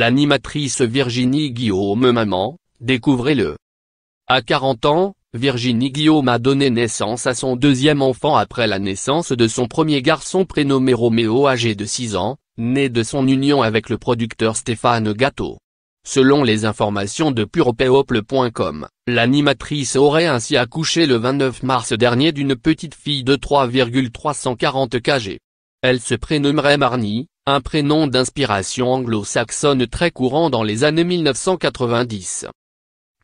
L'animatrice Virginie Guillaume Maman, découvrez-le. À 40 ans, Virginie Guillaume a donné naissance à son deuxième enfant après la naissance de son premier garçon prénommé Roméo âgé de 6 ans, né de son union avec le producteur Stéphane Gâteau. Selon les informations de purepeople.com, l'animatrice aurait ainsi accouché le 29 mars dernier d'une petite fille de 3,340 kg. Elle se prénommerait Marnie, un prénom d'inspiration anglo-saxonne très courant dans les années 1990.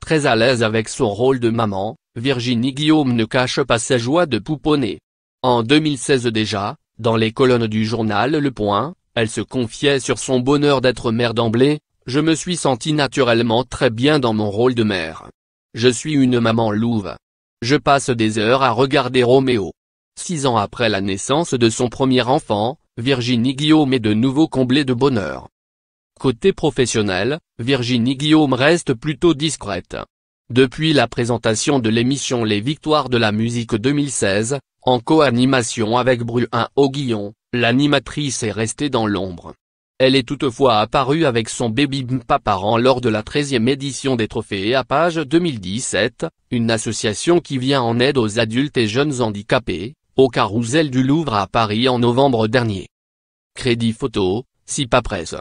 Très à l'aise avec son rôle de maman, Virginie Guillaume ne cache pas sa joie de pouponner. En 2016 déjà, dans les colonnes du journal Le Point, elle se confiait sur son bonheur d'être mère d'emblée, « Je me suis sentie naturellement très bien dans mon rôle de mère. Je suis une maman louve. Je passe des heures à regarder Roméo. » Six ans après la naissance de son premier enfant, Virginie Guillaume est de nouveau comblée de bonheur. Côté professionnel, Virginie Guillaume reste plutôt discrète. Depuis la présentation de l'émission Les Victoires de la Musique 2016, en co-animation avec Bruin guillon, l'animatrice est restée dans l'ombre. Elle est toutefois apparue avec son baby parent lors de la 13e édition des Trophées à page 2017, une association qui vient en aide aux adultes et jeunes handicapés, au Carousel du Louvre à Paris en novembre dernier. Crédit photo, pas Presse.